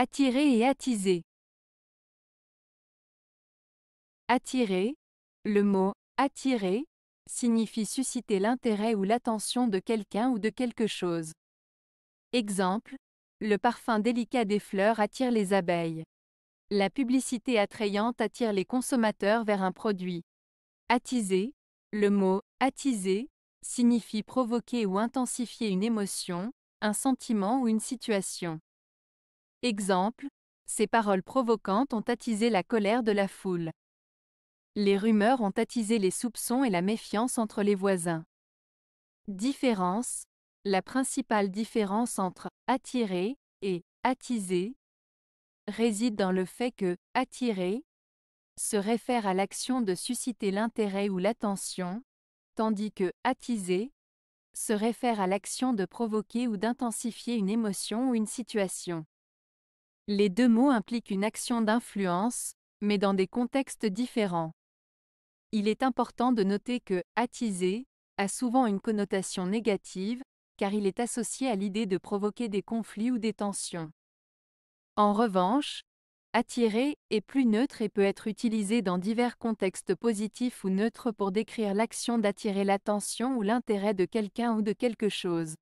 Attirer et attiser. Attirer. Le mot attirer signifie susciter l'intérêt ou l'attention de quelqu'un ou de quelque chose. Exemple. Le parfum délicat des fleurs attire les abeilles. La publicité attrayante attire les consommateurs vers un produit. Attiser. Le mot attiser signifie provoquer ou intensifier une émotion, un sentiment ou une situation. Exemple, ces paroles provocantes ont attisé la colère de la foule. Les rumeurs ont attisé les soupçons et la méfiance entre les voisins. Différence. La principale différence entre attirer et attiser réside dans le fait que attirer se réfère à l'action de susciter l'intérêt ou l'attention, tandis que attiser se réfère à l'action de provoquer ou d'intensifier une émotion ou une situation. Les deux mots impliquent une action d'influence, mais dans des contextes différents. Il est important de noter que attiser a souvent une connotation négative, car il est associé à l'idée de provoquer des conflits ou des tensions. En revanche, attirer est plus neutre et peut être utilisé dans divers contextes positifs ou neutres pour décrire l'action d'attirer l'attention ou l'intérêt de quelqu'un ou de quelque chose.